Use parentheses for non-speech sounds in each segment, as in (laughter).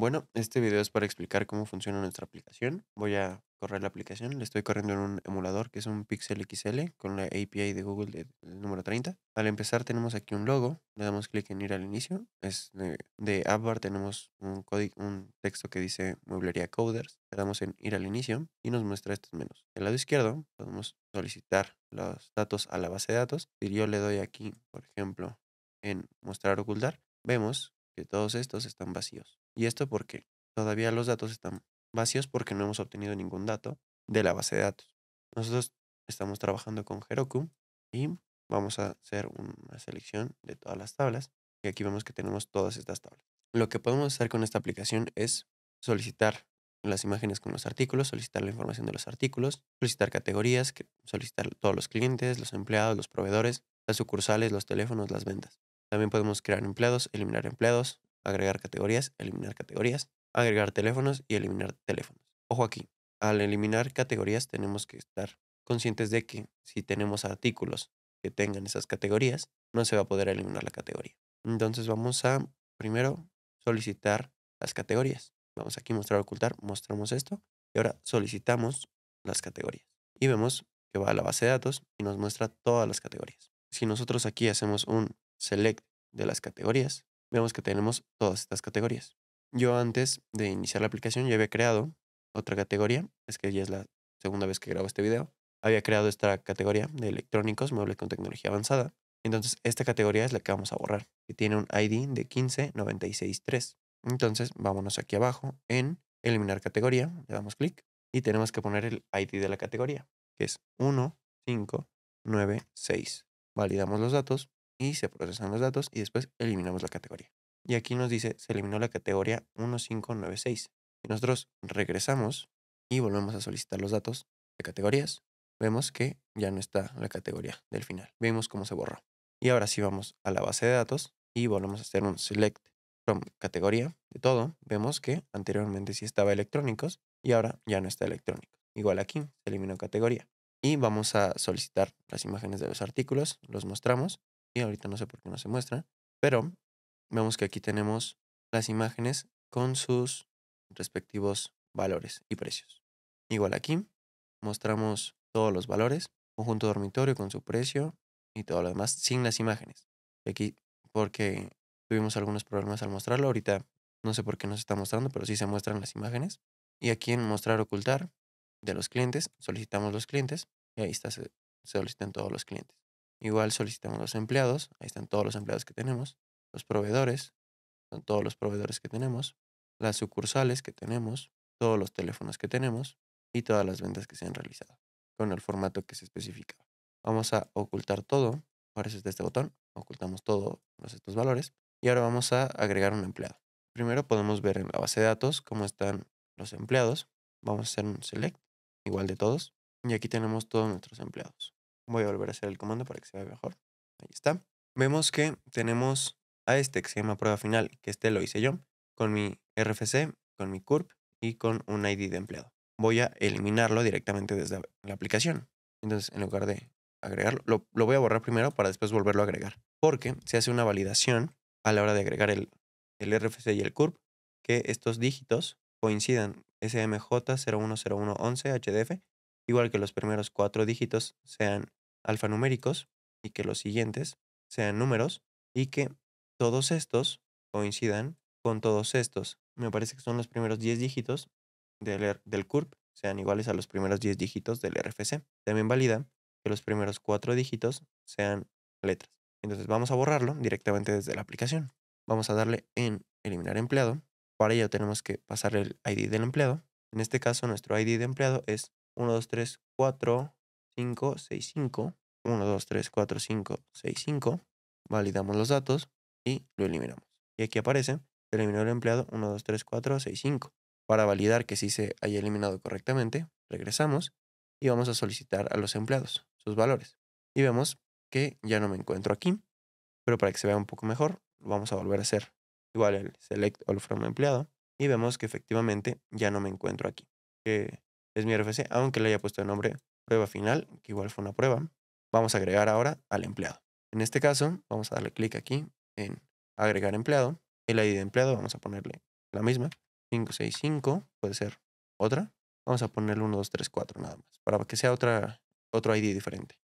Bueno, este video es para explicar cómo funciona nuestra aplicación. Voy a correr la aplicación. Le estoy corriendo en un emulador que es un Pixel XL con la API de Google del número 30. Al empezar tenemos aquí un logo. Le damos clic en ir al inicio. Es de, AppBar tenemos un, texto que dice Mueblería Coders. Le damos en ir al inicio y nos muestra estos menús. Del lado izquierdo podemos solicitar los datos a la base de datos. Si yo le doy aquí, por ejemplo, en mostrar ocultar, vemos que todos estos están vacíos. Y esto porque todavía los datos están vacíos porque no hemos obtenido ningún dato de la base de datos. Nosotros estamos trabajando con Heroku y vamos a hacer una selección de todas las tablas. Y aquí vemos que tenemos todas estas tablas. Lo que podemos hacer con esta aplicación es solicitar las imágenes con los artículos, solicitar la información de los artículos, solicitar categorías, solicitar todos los clientes, los empleados, los proveedores, las sucursales, los teléfonos, las ventas. También podemos crear empleados, eliminar empleados, agregar categorías, eliminar categorías, agregar teléfonos y eliminar teléfonos. Ojo aquí, al eliminar categorías tenemos que estar conscientes de que si tenemos artículos que tengan esas categorías, no se va a poder eliminar la categoría. Entonces vamos a primero solicitar las categorías. Vamos aquí mostrar ocultar, mostramos esto y ahora solicitamos las categorías. Y vemos que va a la base de datos y nos muestra todas las categorías. Si nosotros aquí hacemos un select de las categorías, vemos que tenemos todas estas categorías. Yo antes de iniciar la aplicación ya había creado otra categoría, es que ya es la segunda vez que grabo este video. Había creado esta categoría de electrónicos, muebles con tecnología avanzada. Entonces, esta categoría es la que vamos a borrar, que tiene un ID de 15963. Entonces, vámonos aquí abajo en eliminar categoría, le damos clic y tenemos que poner el ID de la categoría, que es 1596. Validamos los datos y se procesan los datos y después eliminamos la categoría. Y aquí nos dice, se eliminó la categoría 1596. Y nosotros regresamos y volvemos a solicitar los datos de categorías. Vemos que ya no está la categoría del final. Vemos cómo se borró. Y ahora sí vamos a la base de datos y volvemos a hacer un select from categoría de todo. Vemos que anteriormente sí estaba electrónicos y ahora ya no está electrónico. Igual aquí se eliminó categoría. Y vamos a solicitar las imágenes de los artículos, los mostramos y ahorita no sé por qué no se muestra, pero vemos que aquí tenemos las imágenes con sus respectivos valores y precios. Igual aquí mostramos todos los valores, conjunto dormitorio con su precio y todo lo demás sin las imágenes. Aquí porque tuvimos algunos problemas al mostrarlo, ahorita no sé por qué no se está mostrando, pero sí se muestran las imágenes. Y aquí en mostrar ocultar de los clientes, solicitamos los clientes y ahí está, se solicitan todos los clientes. Igual solicitamos los empleados, ahí están todos los empleados que tenemos, los proveedores, son todos los proveedores que tenemos, las sucursales que tenemos, todos los teléfonos que tenemos y todas las ventas que se han realizado con el formato que se especifica. Vamos a ocultar todo, aparece este, este botón, ocultamos todos estos valores y ahora vamos a agregar un empleado. Primero podemos ver en la base de datos cómo están los empleados, vamos a hacer un select, igual de todos, y aquí tenemos todos nuestros empleados. Voy a volver a hacer el comando para que se vea mejor. Ahí está. Vemos que tenemos a este que se llama prueba final, que este lo hice yo, con mi RFC, con mi CURP y con un ID de empleado. Voy a eliminarlo directamente desde la aplicación. Entonces, en lugar de agregarlo, lo, voy a borrar primero para después volverlo a agregar. Porque se hace una validación a la hora de agregar el, RFC y el CURP, que estos dígitos coincidan smj 010111 hdf igual que los primeros cuatro dígitos sean alfanuméricos y que los siguientes sean números y que todos estos coincidan con todos estos. Me parece que son los primeros 10 dígitos del, del CURP sean iguales a los primeros 10 dígitos del RFC. También valida que los primeros cuatro dígitos sean letras. Entonces vamos a borrarlo directamente desde la aplicación. Vamos a darle en eliminar empleado. Para ello tenemos que pasar el ID del empleado. En este caso nuestro ID de empleado es 1, 2, 3, 4, 5, 6, 5. 1, 2, 3, 4, 5, 6, 5. Validamos los datos y lo eliminamos. Y aquí aparece, se eliminó el empleado 1, 2, 3, 4, 6, 5. Para validar que sí se haya eliminado correctamente, regresamos y vamos a solicitar a los empleados sus valores. Y vemos que ya no me encuentro aquí, pero para que se vea un poco mejor, vamos a volver a hacer igual el select all from empleado y vemos que efectivamente ya no me encuentro aquí, que es mi RFC, aunque le haya puesto el nombre prueba final, que igual fue una prueba. Vamos a agregar ahora al empleado. En este caso, vamos a darle clic aquí en agregar empleado. El ID de empleado, vamos a ponerle la misma. 565, puede ser otra. Vamos a ponerle 1, 2, 3, nada más, para que sea otra, otro ID diferente.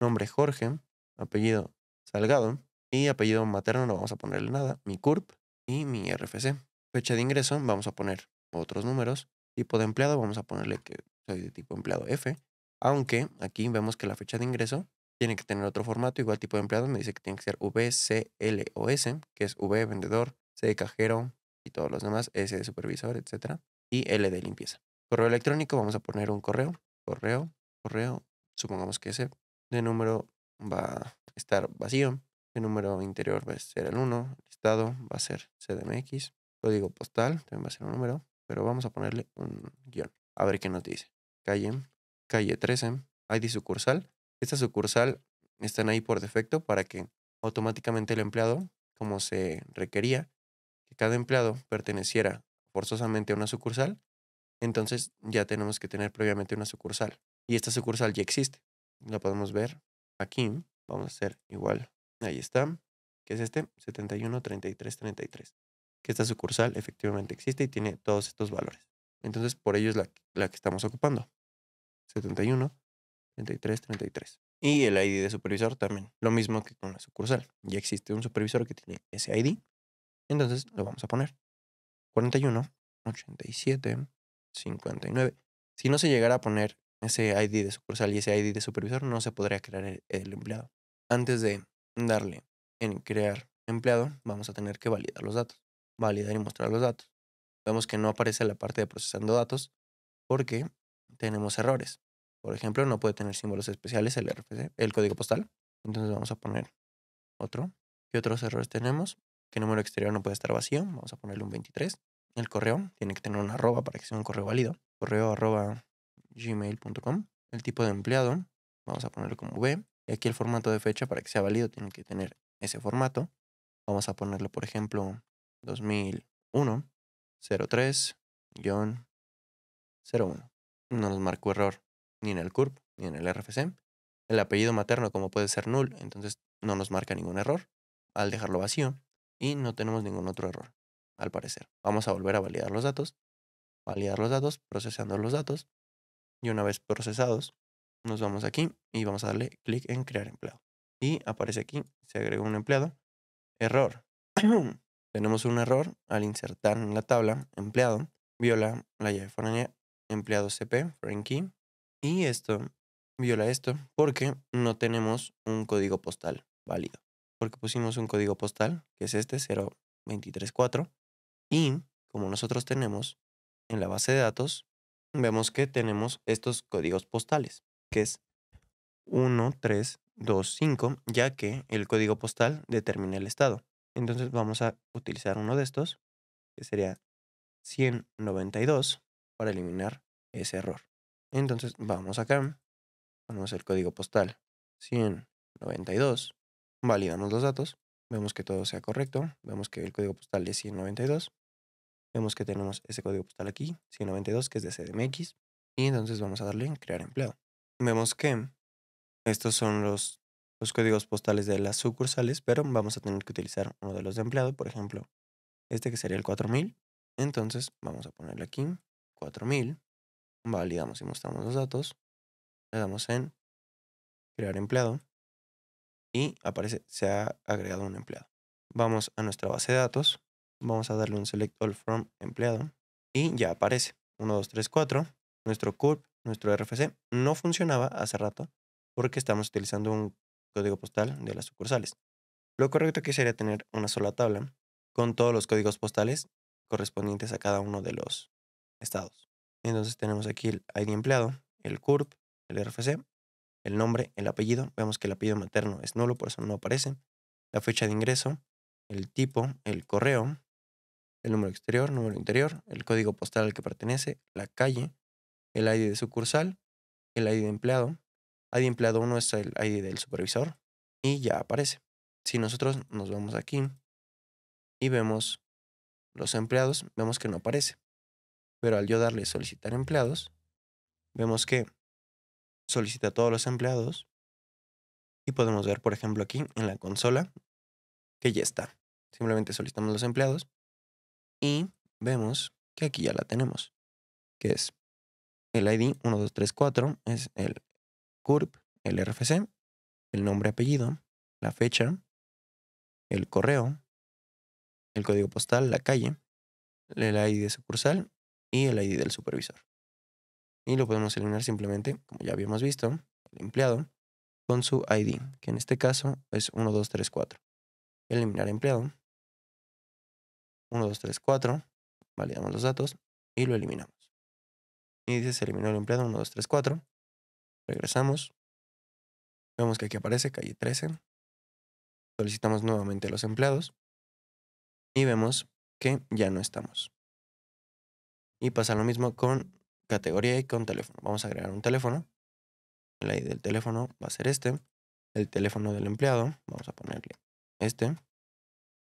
Nombre Jorge, apellido Salgado y apellido materno no vamos a ponerle nada. Mi CURP y mi RFC. Fecha de ingreso, vamos a poner otros números tipo de empleado, vamos a ponerle que soy de tipo empleado F, aunque aquí vemos que la fecha de ingreso tiene que tener otro formato, igual tipo de empleado, me dice que tiene que ser V, C, L o S, que es V vendedor, C cajero y todos los demás, S de supervisor, etcétera, y L de limpieza. Correo electrónico, vamos a poner un correo, correo, correo, supongamos que ese de número va a estar vacío, el número interior va a ser el 1, estado va a ser CDMX, código postal también va a ser un número, pero vamos a ponerle un guión. A ver qué nos dice. Calle, calle 13, ID sucursal. Esta sucursal están ahí por defecto para que automáticamente el empleado, como se requería, que cada empleado perteneciera forzosamente a una sucursal, entonces ya tenemos que tener previamente una sucursal. Y esta sucursal ya existe. La podemos ver aquí. Vamos a hacer igual. Ahí está. que es este? 71 33 33 que esta sucursal efectivamente existe y tiene todos estos valores. Entonces, por ello es la, que estamos ocupando. 71, 33, 33. Y el ID de supervisor también. Lo mismo que con la sucursal. Ya existe un supervisor que tiene ese ID. Entonces, lo vamos a poner. 41, 87, 59. Si no se llegara a poner ese ID de sucursal y ese ID de supervisor, no se podría crear el empleado. Antes de darle en crear empleado, vamos a tener que validar los datos validar y mostrar los datos. Vemos que no aparece la parte de procesando datos porque tenemos errores. Por ejemplo, no puede tener símbolos especiales el RFC, el código postal. Entonces vamos a poner otro. ¿Qué otros errores tenemos? ¿Qué número exterior no puede estar vacío. Vamos a ponerle un 23. El correo tiene que tener una arroba para que sea un correo válido. Correo arroba gmail.com. El tipo de empleado, vamos a ponerlo como v. Y aquí el formato de fecha para que sea válido tiene que tener ese formato. Vamos a ponerlo, por ejemplo, 2001-03-01. No nos marcó error ni en el CURP ni en el RFC. El apellido materno, como puede ser null, entonces no nos marca ningún error al dejarlo vacío y no tenemos ningún otro error, al parecer. Vamos a volver a validar los datos, validar los datos, procesando los datos y una vez procesados, nos vamos aquí y vamos a darle clic en crear empleado. Y aparece aquí, se agregó un empleado. Error. (clears throat) Tenemos un error al insertar en la tabla empleado, viola la llave foránea empleado CP, foreign key, y esto viola esto porque no tenemos un código postal válido. Porque pusimos un código postal, que es este 0234, y como nosotros tenemos en la base de datos, vemos que tenemos estos códigos postales, que es 1325, ya que el código postal determina el estado. Entonces vamos a utilizar uno de estos, que sería 192, para eliminar ese error. Entonces vamos acá, ponemos el código postal 192, validamos los datos, vemos que todo sea correcto, vemos que el código postal es 192, vemos que tenemos ese código postal aquí, 192, que es de CDMX, y entonces vamos a darle en crear empleo. Vemos que estos son los los códigos postales de las sucursales, pero vamos a tener que utilizar uno de los de empleado, por ejemplo, este que sería el 4000. Entonces vamos a ponerle aquí 4000, validamos y mostramos los datos, le damos en crear empleado y aparece se ha agregado un empleado. Vamos a nuestra base de datos, vamos a darle un select all from empleado y ya aparece 1, 2, 3, 4, nuestro CURP, nuestro RFC no funcionaba hace rato porque estamos utilizando un código postal de las sucursales. Lo correcto aquí sería tener una sola tabla con todos los códigos postales correspondientes a cada uno de los estados. Entonces tenemos aquí el ID empleado, el CURP, el RFC, el nombre, el apellido. Vemos que el apellido materno es nulo, por eso no aparece. La fecha de ingreso, el tipo, el correo, el número exterior, número interior, el código postal al que pertenece, la calle, el ID de sucursal, el ID de empleado, ID empleado 1 es el ID del supervisor y ya aparece. Si nosotros nos vamos aquí y vemos los empleados, vemos que no aparece. Pero al yo darle solicitar empleados, vemos que solicita a todos los empleados y podemos ver, por ejemplo, aquí en la consola que ya está. Simplemente solicitamos los empleados y vemos que aquí ya la tenemos, que es el ID 1234, es el CURP, el RFC, el nombre, apellido, la fecha, el correo, el código postal, la calle, el ID de sucursal y el ID del supervisor. Y lo podemos eliminar simplemente, como ya habíamos visto, el empleado con su ID, que en este caso es 1234. Eliminar empleado. 1234. Validamos los datos y lo eliminamos. Y dice se eliminó el empleado 1234 Regresamos. Vemos que aquí aparece calle 13. Solicitamos nuevamente a los empleados. Y vemos que ya no estamos. Y pasa lo mismo con categoría y con teléfono. Vamos a agregar un teléfono. el ID del teléfono va a ser este. El teléfono del empleado, vamos a ponerle este.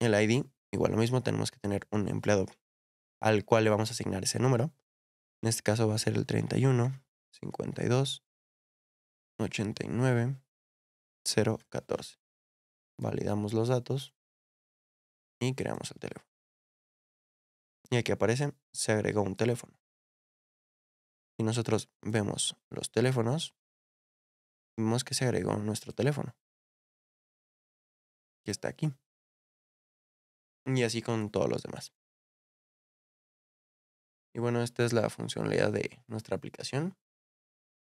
El ID, igual lo mismo, tenemos que tener un empleado al cual le vamos a asignar ese número. En este caso va a ser el 31, 52, 89 014. Validamos los datos y creamos el teléfono. Y aquí aparece, se agregó un teléfono. Y nosotros vemos los teléfonos, vemos que se agregó nuestro teléfono, que está aquí. Y así con todos los demás. Y bueno, esta es la funcionalidad de nuestra aplicación.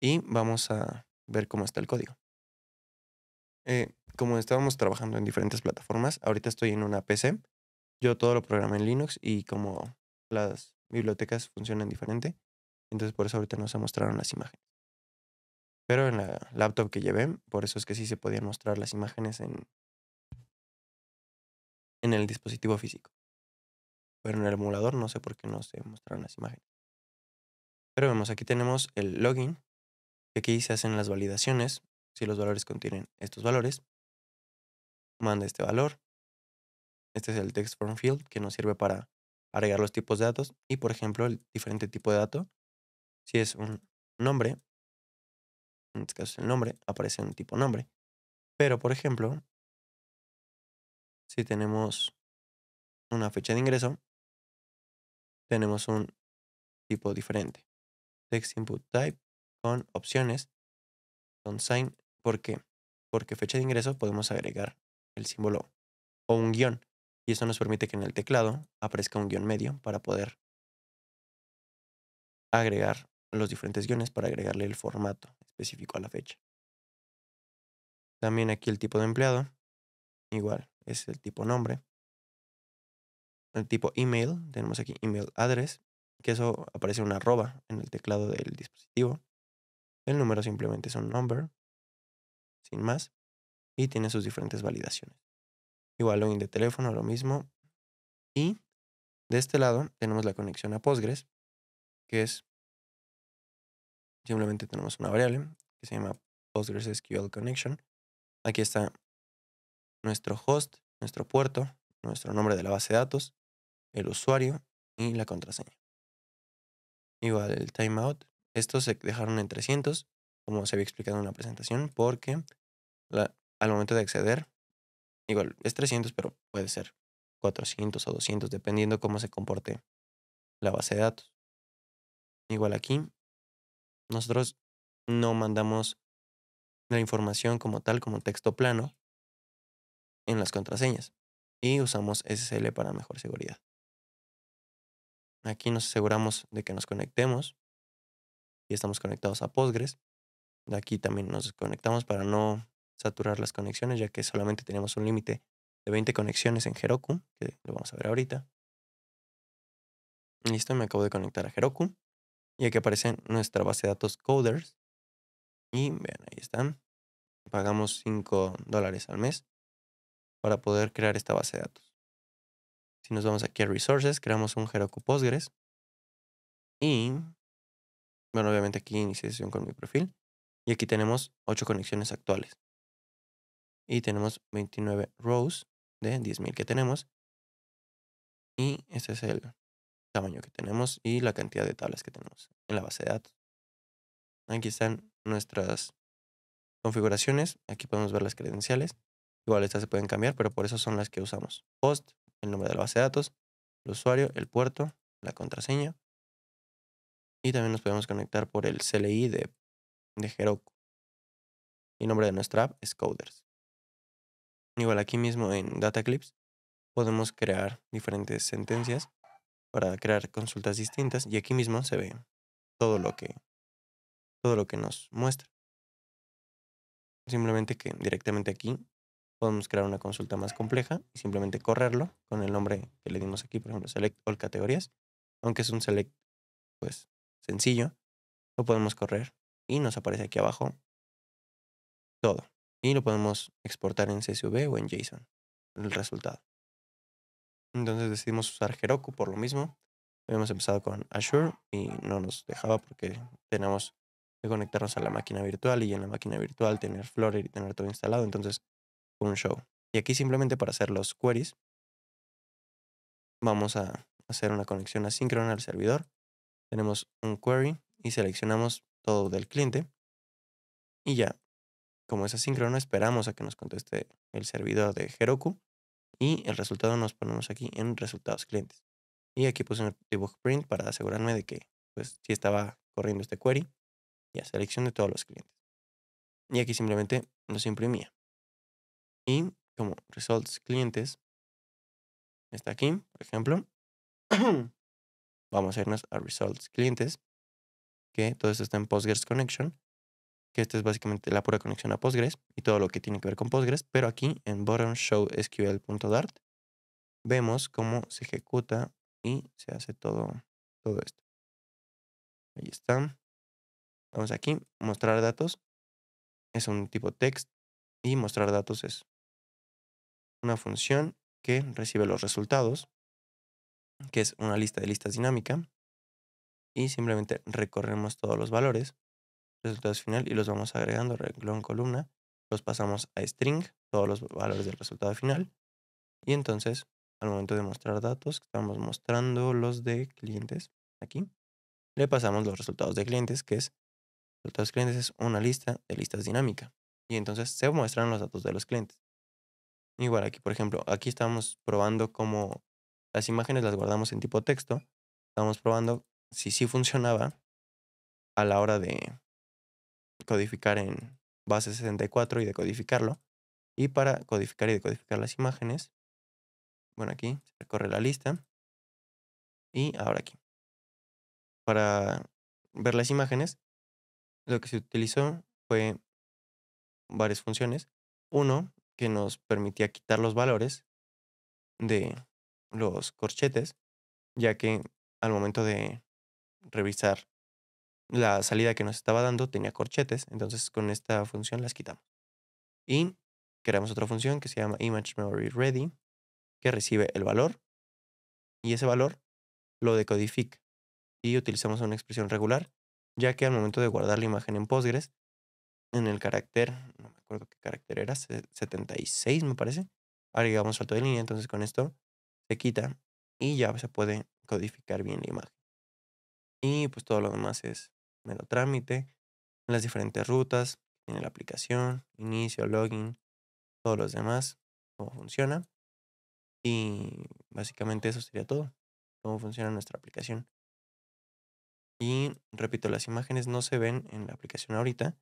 Y vamos a ver cómo está el código. Eh, como estábamos trabajando en diferentes plataformas, ahorita estoy en una PC. Yo todo lo programé en Linux y como las bibliotecas funcionan diferente, entonces por eso ahorita no se mostraron las imágenes. Pero en la laptop que llevé, por eso es que sí se podían mostrar las imágenes en, en el dispositivo físico. Pero en el emulador no sé por qué no se mostraron las imágenes. Pero vemos, aquí tenemos el login aquí se hacen las validaciones. Si los valores contienen estos valores, manda este valor. Este es el text form field que nos sirve para agregar los tipos de datos y, por ejemplo, el diferente tipo de dato. Si es un nombre, en este caso es el nombre, aparece un tipo nombre. Pero, por ejemplo, si tenemos una fecha de ingreso, tenemos un tipo diferente. Text input type con opciones, con sign. ¿Por qué? Porque fecha de ingreso podemos agregar el símbolo o un guión. Y eso nos permite que en el teclado aparezca un guión medio para poder agregar los diferentes guiones para agregarle el formato específico a la fecha. También aquí el tipo de empleado, igual, es el tipo nombre. El tipo email, tenemos aquí email address, que eso aparece una arroba en el teclado del dispositivo. El número simplemente es un number, sin más, y tiene sus diferentes validaciones. Igual login de teléfono, lo mismo. Y de este lado tenemos la conexión a Postgres, que es simplemente tenemos una variable que se llama Postgres SQL Connection. Aquí está nuestro host, nuestro puerto, nuestro nombre de la base de datos, el usuario y la contraseña. Igual el timeout, estos se dejaron en 300, como se había explicado en la presentación, porque al momento de acceder, igual es 300, pero puede ser 400 o 200, dependiendo cómo se comporte la base de datos. Igual aquí, nosotros no mandamos la información como tal, como texto plano, en las contraseñas. Y usamos SSL para mejor seguridad. Aquí nos aseguramos de que nos conectemos y estamos conectados a Postgres. De aquí también nos desconectamos para no saturar las conexiones, ya que solamente tenemos un límite de 20 conexiones en Heroku, que lo vamos a ver ahorita. Listo, me acabo de conectar a Heroku. Y aquí aparece nuestra base de datos coders. Y vean, ahí están. Pagamos 5 dólares al mes para poder crear esta base de datos. Si nos vamos aquí a Resources, creamos un Heroku Postgres. Y bueno, obviamente aquí iniciación con mi perfil. Y aquí tenemos 8 conexiones actuales. Y tenemos 29 rows de 10.000 que tenemos. Y este es el tamaño que tenemos y la cantidad de tablas que tenemos en la base de datos. Aquí están nuestras configuraciones. Aquí podemos ver las credenciales. Igual estas se pueden cambiar, pero por eso son las que usamos. Post, el nombre de la base de datos, el usuario, el puerto, la contraseña, y también nos podemos conectar por el CLI de, de Heroku. Y nombre de nuestra app es Coders. Igual aquí mismo en Data Clips podemos crear diferentes sentencias para crear consultas distintas y aquí mismo se ve todo lo que todo lo que nos muestra. Simplemente que directamente aquí podemos crear una consulta más compleja y simplemente correrlo con el nombre que le dimos aquí, por ejemplo, select all categorías, aunque es un select pues sencillo. Lo podemos correr y nos aparece aquí abajo todo. Y lo podemos exportar en CSV o en JSON, el resultado. Entonces decidimos usar Heroku por lo mismo. Habíamos empezado con Azure y no nos dejaba porque tenemos que conectarnos a la máquina virtual y en la máquina virtual tener Flutter y tener todo instalado. Entonces, un show. Y aquí simplemente para hacer los queries, vamos a hacer una conexión asíncrona al servidor tenemos un query y seleccionamos todo del cliente. Y ya, como es asíncrono, esperamos a que nos conteste el servidor de Heroku y el resultado nos ponemos aquí en resultados clientes. Y aquí puse un debug print para asegurarme de que pues sí estaba corriendo este query. Ya, selección de todos los clientes. Y aquí simplemente nos imprimía. Y como results clientes, está aquí, por ejemplo. (clears throat) vamos a irnos a Results Clientes, que todo esto está en Postgres Connection, que esta es básicamente la pura conexión a Postgres y todo lo que tiene que ver con Postgres, pero aquí en bottom show sql.dart vemos cómo se ejecuta y se hace todo, todo esto. Ahí está. Vamos aquí, mostrar datos. Es un tipo text y mostrar datos es una función que recibe los resultados que es una lista de listas dinámica, y simplemente recorremos todos los valores, resultados final, y los vamos agregando renglón columna, los pasamos a string, todos los valores del resultado final, y entonces al momento de mostrar datos, estamos mostrando los de clientes aquí, le pasamos los resultados de clientes, que es resultados clientes es una lista de listas dinámica, y entonces se muestran los datos de los clientes. Igual aquí, por ejemplo, aquí estamos probando cómo las imágenes las guardamos en tipo texto. Estamos probando si sí funcionaba a la hora de codificar en base 64 y decodificarlo. Y para codificar y decodificar las imágenes, bueno, aquí se recorre la lista. Y ahora aquí. Para ver las imágenes, lo que se utilizó fue varias funciones. Uno, que nos permitía quitar los valores de los corchetes, ya que al momento de revisar la salida que nos estaba dando tenía corchetes, entonces con esta función las quitamos. Y creamos otra función que se llama image memory ready, que recibe el valor y ese valor lo decodifica. Y utilizamos una expresión regular, ya que al momento de guardar la imagen en Postgres, en el carácter, no me acuerdo qué carácter era, 76 me parece, agregamos salto de línea, entonces con esto se quita y ya se puede codificar bien la imagen. Y pues todo lo demás es mero trámite, las diferentes rutas, en la aplicación, inicio, login, todos los demás, cómo funciona. Y básicamente eso sería todo, cómo funciona nuestra aplicación. Y repito, las imágenes no se ven en la aplicación ahorita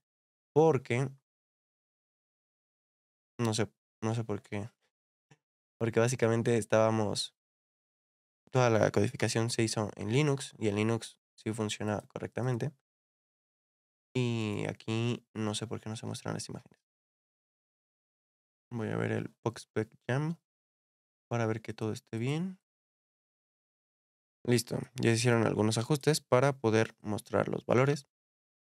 porque no sé, no sé por qué porque básicamente estábamos, toda la codificación se hizo en Linux y en Linux sí funciona correctamente. Y aquí no sé por qué no se muestran las imágenes. Voy a ver el Boxback Jam para ver que todo esté bien. Listo, ya se hicieron algunos ajustes para poder mostrar los valores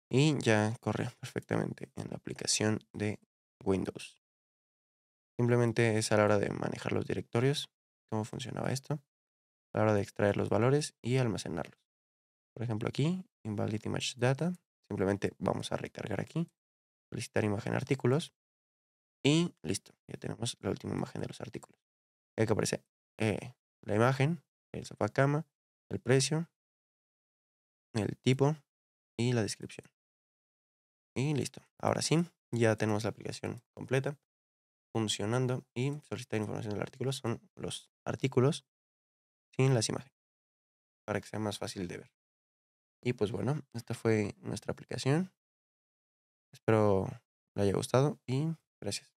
y ya corre perfectamente en la aplicación de Windows. Simplemente es a la hora de manejar los directorios, cómo funcionaba esto, a la hora de extraer los valores y almacenarlos. Por ejemplo, aquí, invalid image data, simplemente vamos a recargar aquí, solicitar imagen artículos y listo, ya tenemos la última imagen de los artículos. Y aquí aparece eh, la imagen, el sofá cama, el precio, el tipo y la descripción. Y listo. Ahora sí, ya tenemos la aplicación completa funcionando y solicitar información del artículo son los artículos sin las imágenes para que sea más fácil de ver. Y pues bueno, esta fue nuestra aplicación. Espero le haya gustado y gracias.